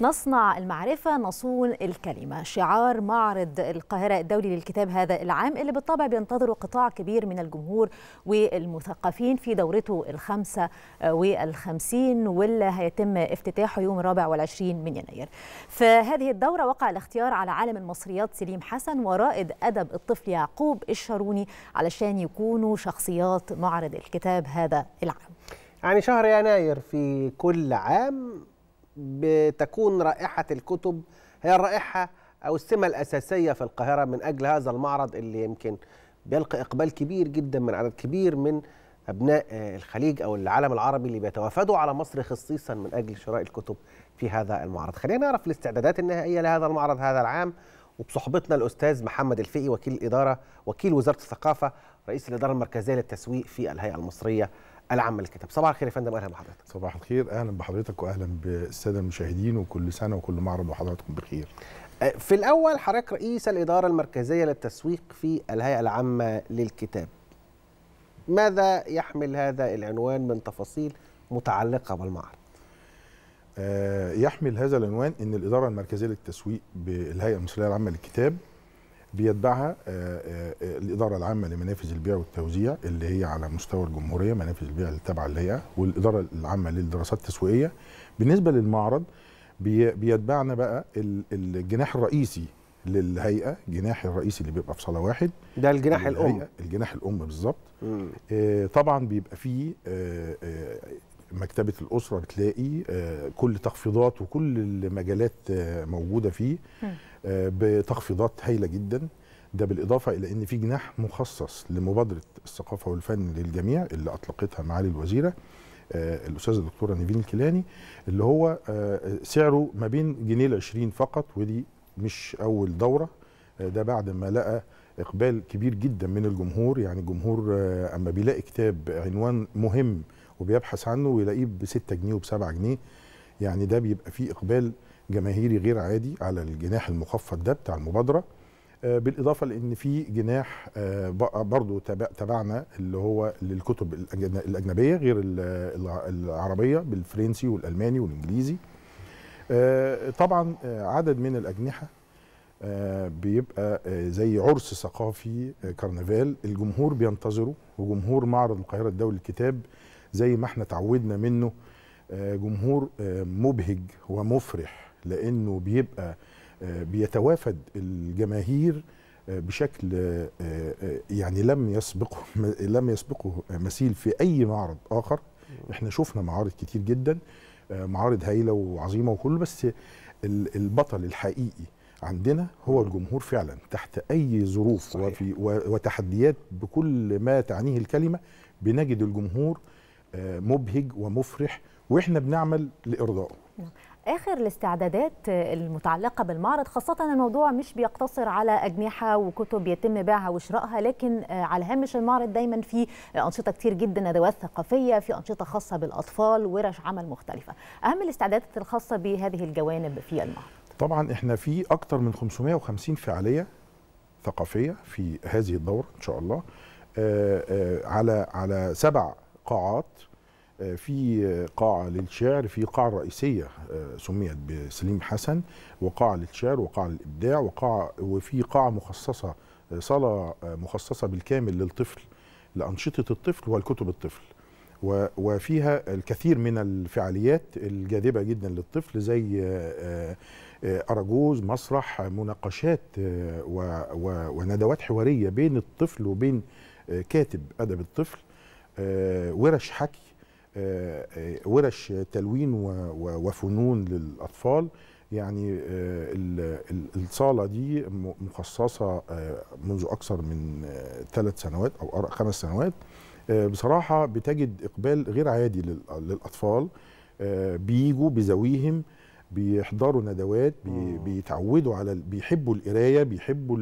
نصنع المعرفة نصون الكلمة شعار معرض القاهرة الدولي للكتاب هذا العام اللي بالطبع بينتظره قطاع كبير من الجمهور والمثقفين في دورته الخمسة والخمسين واللي هيتم افتتاحه يوم الرابع والعشرين من يناير في هذه الدورة وقع الاختيار على عالم المصريات سليم حسن ورائد أدب الطفل يعقوب الشاروني علشان يكونوا شخصيات معرض الكتاب هذا العام يعني شهر يناير في كل عام بتكون رائحه الكتب هي الرائحه او السمه الاساسيه في القاهره من اجل هذا المعرض اللي يمكن بيلقى اقبال كبير جدا من عدد كبير من ابناء آه، الخليج او العالم العربي اللي بيتوافدوا على مصر خصيصا من اجل شراء الكتب في هذا المعرض. خلينا نعرف الاستعدادات النهائيه لهذا المعرض هذا العام وبصحبتنا الاستاذ محمد الفقي وكيل الاداره وكيل وزاره الثقافه رئيس الاداره المركزيه للتسويق في الهيئه المصريه العامه للكتاب صباح الخير يا فندم اهلا بحضرتك صباح الخير اهلا بحضرتك واهلا بالساده المشاهدين وكل سنه وكل معرض وحضراتكم بخير أه، في الاول حضرتك رئيس الاداره المركزيه للتسويق في الهيئه العامه للكتاب ماذا يحمل هذا العنوان من تفاصيل متعلقه بالمعرض أه، يحمل هذا العنوان ان الاداره المركزيه للتسويق بالهيئه المصريه العامه للكتاب بيتبعها آه، آه، آه، الاداره العامه لمنافذ البيع والتوزيع اللي هي على مستوى الجمهوريه منافذ البيع اللي تابعه للهيئه والاداره العامه للدراسات التسويقيه بالنسبه للمعرض بيتبعنا بقى الجناح الرئيسي للهيئه الجناح الرئيسي اللي بيبقى في صاله واحد ده الجناح الام الجناح الام بالظبط طبعا بيبقى فيه مكتبه الاسره بتلاقي كل تخفيضات وكل المجالات موجوده فيه آه، بتخفيضات هايله جدا ده بالاضافه الى ان في جناح مخصص لمبادره الثقافه والفن للجميع اللي اطلقتها معالي الوزيره آه، الاستاذه الدكتوره نيفين الكيلاني اللي هو آه، سعره ما بين جنيه ل 20 فقط ودي مش اول دوره ده بعد ما لقى اقبال كبير جدا من الجمهور يعني الجمهور اما بيلاقي كتاب عنوان مهم وبيبحث عنه ويلاقيه ب 6 جنيه وب 7 جنيه يعني ده بيبقى فيه اقبال جماهيري غير عادي على الجناح المخفض ده بتاع المبادره آه، بالاضافه لان في جناح آه، برضو تبعنا اللي هو للكتب الاجنبيه غير العربيه بالفرنسي والالماني والانجليزي آه، طبعا عدد من الاجنحه بيبقى زي عرس ثقافي كرنفال الجمهور بينتظره وجمهور معرض القاهره الدولي للكتاب زي ما احنا تعودنا منه جمهور مبهج ومفرح لانه بيبقى آه، بيتوافد الجماهير آه، بشكل آه، يعني لم يسبقه لم يسبقه مثيل في اي معرض اخر احنا شفنا معارض كتير جدا معارض هايله وعظيمه وكله بس البطل الحقيقي عندنا هو الجمهور فعلا تحت اي ظروف صحيح. وفي وتحديات بكل ما تعنيه الكلمه بنجد الجمهور مبهج ومفرح واحنا بنعمل لارضائه نعم. اخر الاستعدادات المتعلقه بالمعرض خاصه الموضوع مش بيقتصر على اجنحه وكتب يتم بيعها وشرائها لكن على هامش المعرض دايما في انشطه كتير جدا ادوات ثقافيه في انشطه خاصه بالاطفال ورش عمل مختلفه اهم الاستعدادات الخاصه بهذه الجوانب في المعرض طبعا احنا في اكتر من 550 فعاليه ثقافيه في هذه الدوره ان شاء الله آه، آه، على على سبع قاعات في قاعة للشعر في قاعة رئيسية آه، سميت بسليم حسن وقاعة للشعر وقاعة للإبداع وقاعة وفي قاعة مخصصة آه، صالة آه، مخصصة بالكامل للطفل لأنشطة الطفل والكتب الطفل وفيها الكثير من الفعاليات الجاذبة جدا للطفل زي أراجوز مسرح مناقشات وندوات حوارية بين الطفل وبين كاتب أدب الطفل ورش حكي آه، آه، ورش تلوين وفنون للاطفال يعني آه، الصالة دي مخصصة منذ أكثر من ثلاث سنوات أو خمس سنوات بصراحة بتجد إقبال غير عادي للأطفال بيجوا بزويهم بيحضروا ندوات بيتعودوا على بيحبوا القراية بيحبوا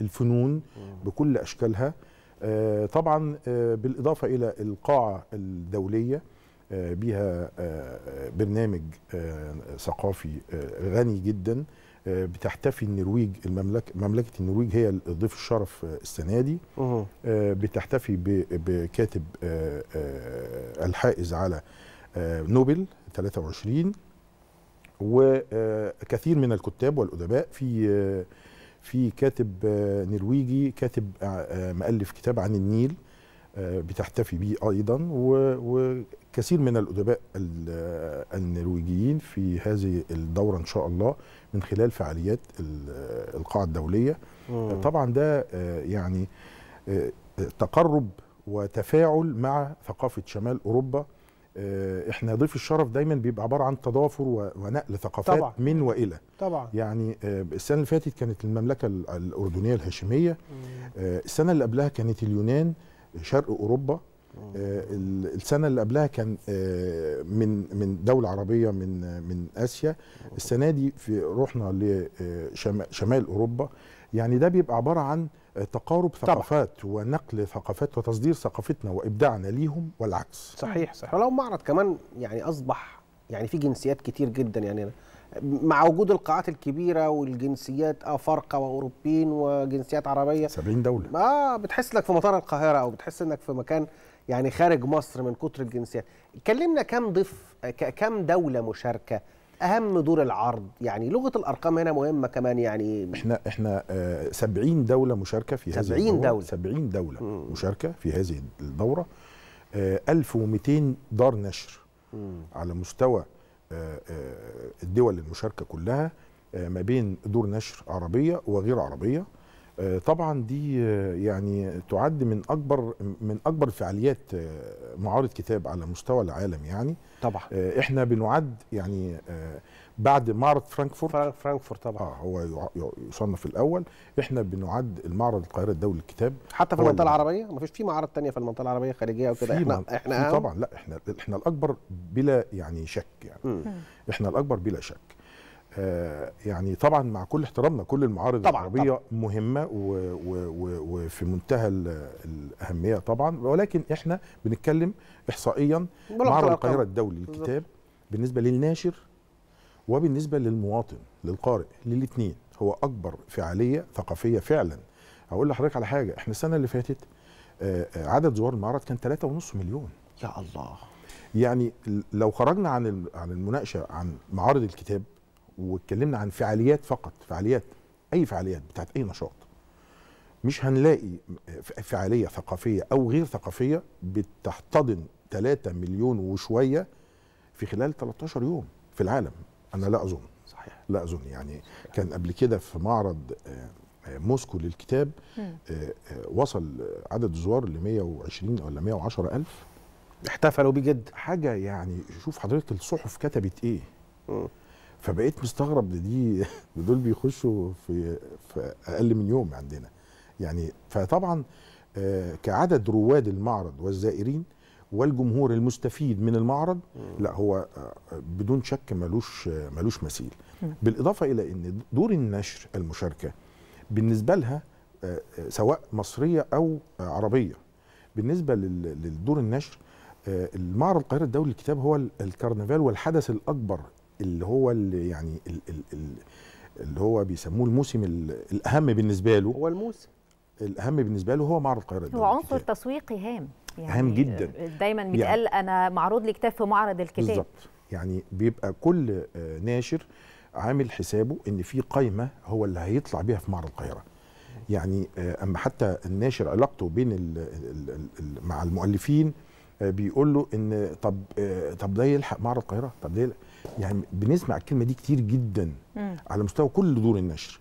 الفنون بكل أشكالها آه، طبعا آه، بالاضافه الى القاعه الدوليه آه، بها برنامج ثقافي غني جدا بتحتفي النرويج المملكة مملكة النرويج هي ضيف الشرف السنة دي بتحتفي بكاتب الحائز على نوبل 23 وكثير من الكتاب والأدباء في في كاتب آه، نرويجي كاتب آه، آه، مؤلف كتاب عن النيل بتحتفي بيه ايضا وكثير من الادباء النرويجيين في هذه الدوره ان شاء الله من خلال فعاليات القاعه الدوليه مم. طبعا ده يعني تقرب وتفاعل مع ثقافه شمال اوروبا آه، احنا ضيف الشرف دايما بيبقى عباره عن تضافر ونقل ثقافات طبعا. من والى طبعا يعني آه، السنه اللي فاتت كانت المملكه الاردنيه الهاشميه آه، السنه اللي قبلها كانت اليونان شرق اوروبا السنه اللي قبلها كان من من دوله عربيه من من اسيا السنه دي في رحنا لشمال اوروبا يعني ده بيبقى عباره عن تقارب ثقافات طبعا. ونقل ثقافات وتصدير ثقافتنا وابداعنا ليهم والعكس صحيح صحيح ولو معرض كمان يعني اصبح يعني في جنسيات كتير جدا يعني مع وجود القاعات الكبيره والجنسيات افارقه آه، واوروبيين وجنسيات عربيه 70 دوله اه بتحس انك في مطار القاهره او بتحس انك في مكان يعني خارج مصر من كتر الجنسيات كلمنا كم ضيف كم دوله مشاركه اهم دور العرض يعني لغه الارقام هنا مهمه كمان يعني احنا احنا 70 آه، دوله مشاركه في هذه 70 دوله 70 دوله مشاركه في هذه الدوره 1200 آه، دار نشر على مستوى آه، الدول المشاركه كلها ما بين دور نشر عربيه وغير عربيه آه، طبعا دي آه، يعني تعد من اكبر من اكبر فعاليات آه، معارض كتاب على مستوى العالم يعني طبعا احنا بنعد يعني بعد معرض فرانكفورت فرانكفورت طبعا آه هو يصنف الاول احنا بنعد المعرض القاهره الدولي للكتاب حتى في المنطقه العربيه ما فيش في معارض تانية في المنطقه العربيه خارجيه او كده احنا احنا طبعا لا احنا احنا الاكبر بلا يعني شك يعني م. احنا الاكبر بلا شك آه، يعني طبعا مع كل احترامنا كل المعارض طبعًا العربيه طبعًا. مهمه وفي منتهى الاهميه طبعا ولكن احنا بنتكلم احصائيا معرض القاهره الدولي للكتاب بالنسبه للناشر وبالنسبه للمواطن للقارئ للاثنين هو اكبر فعاليه ثقافيه فعلا اقول لحضرتك على حاجه احنا السنه اللي فاتت آه، آه، عدد زوار المعرض كان 3.5 مليون يا الله يعني لو خرجنا عن عن المناقشه عن معارض الكتاب واتكلمنا عن فعاليات فقط فعاليات اي فعاليات بتاعت اي نشاط مش هنلاقي فعاليه ثقافيه او غير ثقافيه بتحتضن 3 مليون وشويه في خلال 13 يوم في العالم انا لا اظن صحيح لا اظن يعني كان قبل كده في معرض آه، آه، موسكو للكتاب آه، وصل عدد الزوار ل 120 ولا 110 الف احتفلوا بيه جدا حاجه يعني شوف حضرتك الصحف كتبت ايه فبقيت مستغرب دي دول بيخشوا في في اقل من يوم عندنا يعني فطبعا آه، كعدد رواد المعرض والزائرين والجمهور المستفيد من المعرض لا هو آه، آه، بدون شك ملوش ملوش مثيل بالاضافه الى ان دور النشر المشاركه بالنسبه لها سواء مصريه او عربيه بالنسبه للدور النشر المعرض القاهره الدولي للكتاب هو الكرنفال والحدث الاكبر اللي هو اللي يعني اللي هو بيسموه الموسم الاهم بالنسبه له هو الموسم الاهم بالنسبه له هو معرض القاهره هو عنصر تسويقي هام يعني هام جدا دايما بيتقال يعني انا معروض لي كتاب في معرض الكتاب بالظبط يعني بيبقى كل آه، ناشر عامل حسابه ان في قايمه هو اللي هيطلع بيها في معرض القاهره يعني آه، اما حتى الناشر علاقته بين الـ الـ الـ مع المؤلفين آه، بيقول له ان طب طب ده يلحق معرض القاهره طب ده يلحق يعني بنسمع الكلمه دي كتير جدا مم. على مستوى كل دور النشر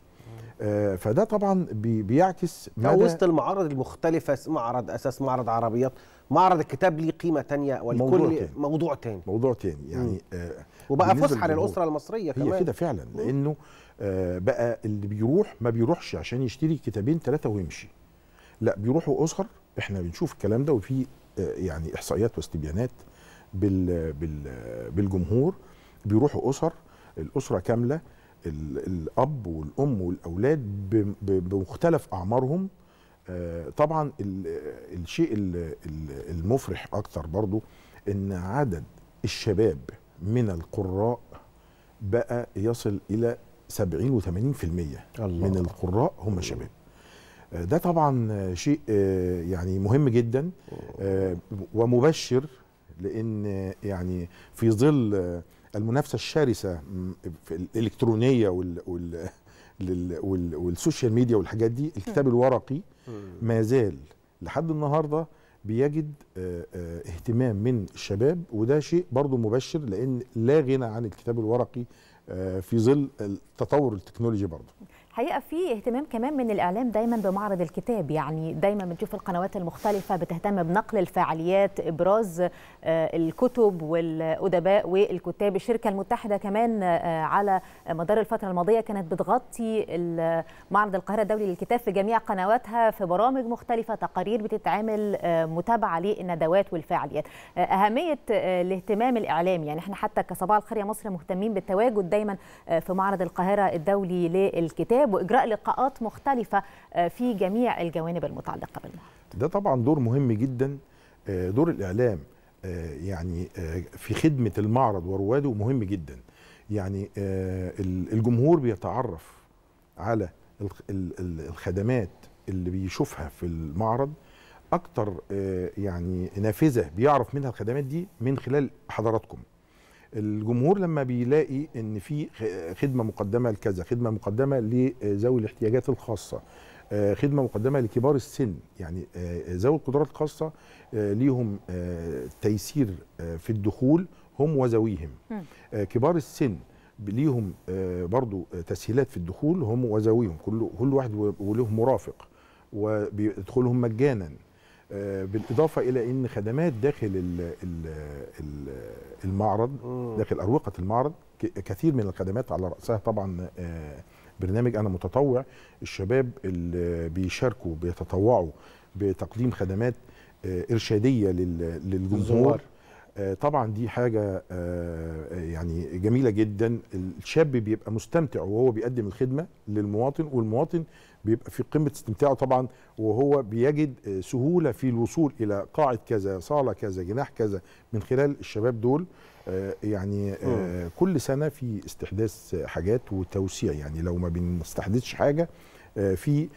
آه فده طبعا بي بيعكس مدى وسط المعارض المختلفه معرض اساس معرض عربيات معرض الكتاب ليه قيمه ثانيه ولكل موضوع تاني موضوع تاني, موضوع تاني يعني آه وبقى فسحه للاسره المصريه كمان هي كده فعلا لانه آه بقى اللي بيروح ما بيروحش عشان يشتري كتابين ثلاثه ويمشي لا بيروحوا اسر احنا بنشوف الكلام ده وفي آه، يعني احصائيات واستبيانات بال بال بالجمهور بيروحوا اسر الاسره كامله الاب والام والاولاد بمختلف اعمارهم آه، طبعا الشيء المفرح اكتر برضو ان عدد الشباب من القراء بقى يصل الى 70 و80% من القراء هم شباب آه، ده طبعا شيء آه، يعني مهم جدا ومبشر لان يعني في ظل المنافسه الشرسه الالكترونيه وال وال وال والسوشيال ميديا والحاجات دي الكتاب الورقي ما زال لحد النهارده بيجد آه، آه، اهتمام من الشباب وده شيء برضه مبشر لان لا غنى عن الكتاب الورقي آه، في ظل التطور التكنولوجي برضه الحقيقه في اهتمام كمان من الاعلام دايما بمعرض الكتاب يعني دايما بنشوف القنوات المختلفه بتهتم بنقل الفعاليات ابراز آه، الكتب والادباء والكتاب الشركه المتحده كمان آه، على مدار الفتره الماضيه كانت بتغطي معرض القاهره الدولي للكتاب في جميع قنواتها في برامج مختلفه تقارير بتتعمل آه، متابعه للندوات والفعاليات اهميه الاهتمام الاعلامي يعني احنا حتى كصباح الخير يا مصر مهتمين بالتواجد دايما في معرض القاهره الدولي للكتاب الشباب واجراء لقاءات مختلفه آه، في جميع الجوانب المتعلقه بالمعرض. ده طبعا دور مهم جدا آه، دور الاعلام آه، يعني في خدمه المعرض ورواده مهم جدا. يعني الجمهور بيتعرف على الخدمات اللي بيشوفها في المعرض اكتر يعني نافذه بيعرف منها الخدمات دي من خلال حضراتكم الجمهور لما بيلاقي ان في خدمه مقدمه لكذا خدمه مقدمه لذوي الاحتياجات الخاصه آه، خدمه مقدمه لكبار السن يعني آه، آه، ذوي القدرات الخاصه ليهم تيسير في الدخول هم وذويهم كبار السن ليهم برضو تسهيلات في الدخول هم وذويهم كل كل واحد وله مرافق وبيدخلهم مجانا آه، بالاضافه الى ان خدمات داخل المعرض داخل اروقه المعرض كثير من الخدمات على راسها طبعا آه، برنامج انا متطوع الشباب اللي بيشاركوا بيتطوعوا بتقديم خدمات آه، ارشاديه للجمهور طبعا دي حاجه يعني جميله جدا الشاب بيبقى مستمتع وهو بيقدم الخدمه للمواطن والمواطن بيبقى في قمه استمتاعه طبعا وهو بيجد آه، سهوله في الوصول الى قاعه كذا صاله كذا جناح كذا من خلال الشباب دول آه، يعني آه، كل سنه في استحداث حاجات وتوسيع يعني لو ما بنستحدثش حاجه في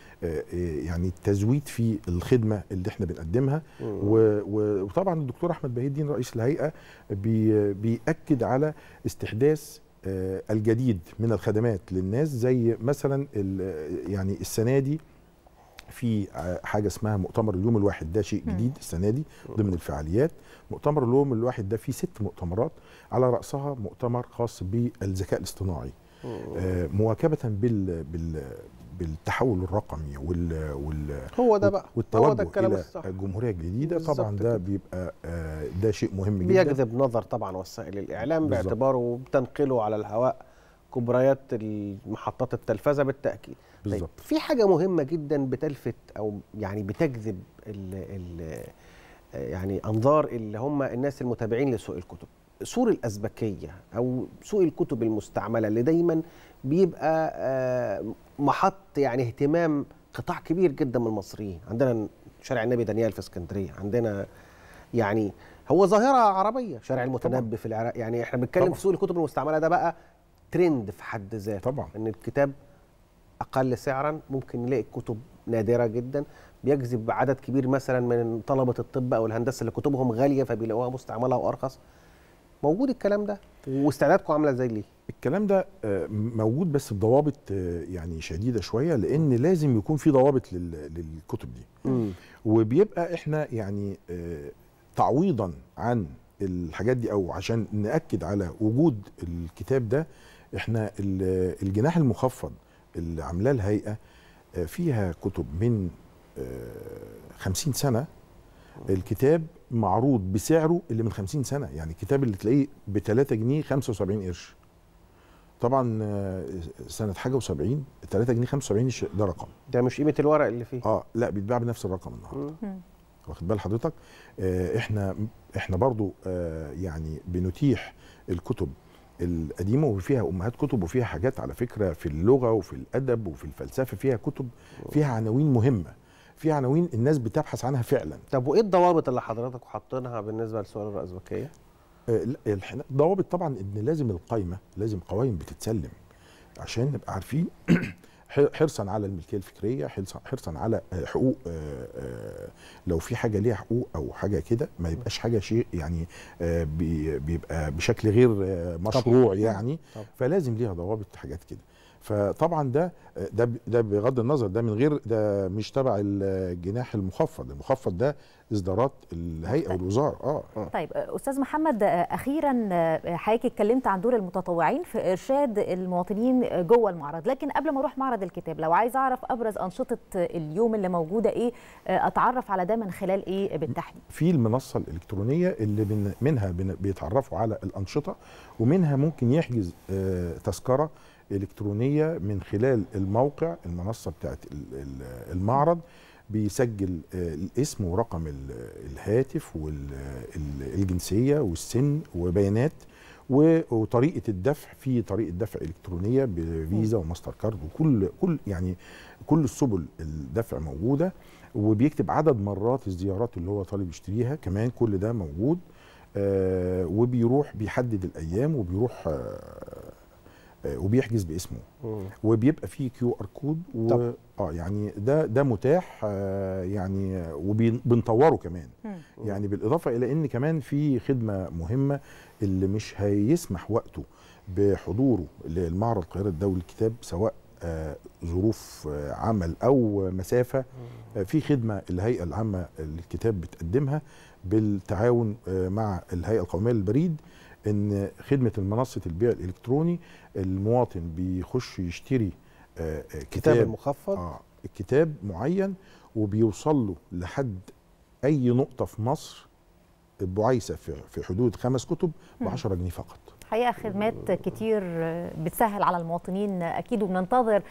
يعني التزويد في الخدمه اللي احنا بنقدمها وطبعا الدكتور احمد بهي الدين رئيس الهيئه بياكد على استحداث آه، الجديد من الخدمات للناس زي مثلا يعني السنه دي في حاجه اسمها مؤتمر اليوم الواحد ده شيء جديد السنه دي ضمن الفعاليات مؤتمر اليوم الواحد ده فيه ست مؤتمرات على راسها مؤتمر خاص بالذكاء الاصطناعي آه، مواكبه بال بالتحول الرقمي وال وال هو ده بقى والتوجه هو ده الكلام الصح الجمهوريه الجديده طبعا ده بيبقى آه، ده شيء مهم بيجذب جدا بيجذب نظر طبعا وسائل الاعلام بالزبط. باعتباره بتنقله على الهواء كبريات محطات التلفزه بالتاكيد طيب، بالظبط في حاجه مهمه جدا بتلفت او يعني بتجذب ال ال يعني انظار اللي هم الناس المتابعين لسوق الكتب سور الأزبكية أو سوق الكتب المستعملة اللي دايما بيبقى آه، محط يعني اهتمام قطاع كبير جدا من المصريين عندنا شارع النبي دانيال في اسكندرية عندنا يعني هو ظاهرة عربية شارع المتنبي في العراق يعني احنا بنتكلم في سوق الكتب المستعملة ده بقى ترند في حد ذاته طبعا ان الكتاب اقل سعرا ممكن نلاقي الكتب نادره جدا بيجذب عدد كبير مثلا من طلبه الطب او الهندسه اللي كتبهم غاليه فبيلاقوها مستعمله وارخص موجود الكلام ده واستعدادكم عامله ازاي ليه؟ الكلام ده آه، موجود بس بضوابط آه، يعني شديده شويه لان لازم يكون في ضوابط للكتب دي وبيبقى احنا يعني آه، تعويضا عن الحاجات دي او عشان ناكد على وجود الكتاب ده احنا الجناح المخفض اللي عاملاه الهيئه فيها كتب من 50 سنه الكتاب معروض بسعره اللي من 50 سنه يعني الكتاب اللي تلاقيه ب 3 جنيه 75 قرش طبعا آه، سنه حاجه و70 3 جنيه 75 ده رقم ده مش قيمه الورق اللي فيه اه لا بيتباع بنفس الرقم النهارده واخد بال حضرتك آه احنا احنا برضو آه يعني بنتيح الكتب القديمه وفيها امهات كتب وفيها حاجات على فكره في اللغه وفي الادب وفي الفلسفه فيها كتب فيها عناوين مهمه في عناوين الناس بتبحث عنها فعلا طب وايه الضوابط اللي حضرتك حاطينها بالنسبه للسؤال الازبكيه الضوابط طبعا ان لازم القايمه لازم قوائم بتتسلم عشان نبقى عارفين حرصا على الملكيه الفكريه حرصا على حقوق آه، آه، لو في حاجه ليها حقوق او حاجه كده ما يبقاش حاجه شيء يعني آه، بيبقى بشكل غير مشروع يعني فلازم ليها ضوابط حاجات كده فطبعا ده ده ده بغض النظر ده من غير ده مش تبع الجناح المخفض المخفض ده اصدارات الهيئه طيب. والوزاره اه, آه. طيب استاذ محمد اخيرا حضرتك اتكلمت عن دور المتطوعين في ارشاد المواطنين جوه المعرض لكن قبل ما اروح معرض الكتاب لو عايز اعرف ابرز انشطه اليوم اللي موجوده ايه اتعرف على ده من خلال ايه بالتحديد في المنصه الالكترونيه اللي من منها بيتعرفوا على الانشطه ومنها ممكن يحجز آه، تذكره الكترونيه من خلال الموقع المنصه بتاعت المعرض بيسجل آه، الاسم ورقم الهاتف والجنسيه والسن وبيانات وطريقه الدفع في طريقه دفع الكترونيه بفيزا وماستر كارد وكل كل يعني كل السبل الدفع موجوده وبيكتب عدد مرات الزيارات اللي هو طالب يشتريها كمان كل ده موجود آه، وبيروح بيحدد الايام وبيروح آه، آه، وبيحجز باسمه مم. وبيبقى فيه كيو ار كود و... اه يعني ده ده متاح آه يعني وبنطوره كمان مم. يعني بالاضافه الى ان كمان في خدمه مهمه اللي مش هيسمح وقته بحضوره للمعرض القاهره الدولي للكتاب سواء آه ظروف آه عمل او مسافه آه، في خدمه الهيئه العامه للكتاب بتقدمها بالتعاون آه، مع الهيئه القوميه للبريد ان خدمه المنصه البيع الالكتروني المواطن بيخش يشتري آه، آه، كتاب, مخفض آه كتاب معين وبيوصل له لحد اي نقطه في مصر بعيسه في حدود خمس كتب ب 10 جنيه فقط الحقيقه خدمات كتير بتسهل على المواطنين اكيد وبننتظر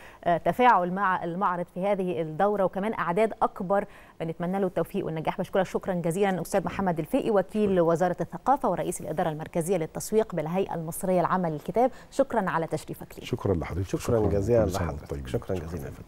تفاعل مع المعرض في هذه الدوره وكمان اعداد اكبر بنتمنى له التوفيق والنجاح بشكرك شكرا جزيلا استاذ محمد الفقي وكيل وزاره الثقافه ورئيس الاداره المركزيه للتسويق بالهيئه المصريه العمل الكتاب شكرا على تشريفك لي شكرا لحضرتك شكرا, شكرا جزيلا لحضرتك شكرا جزيلا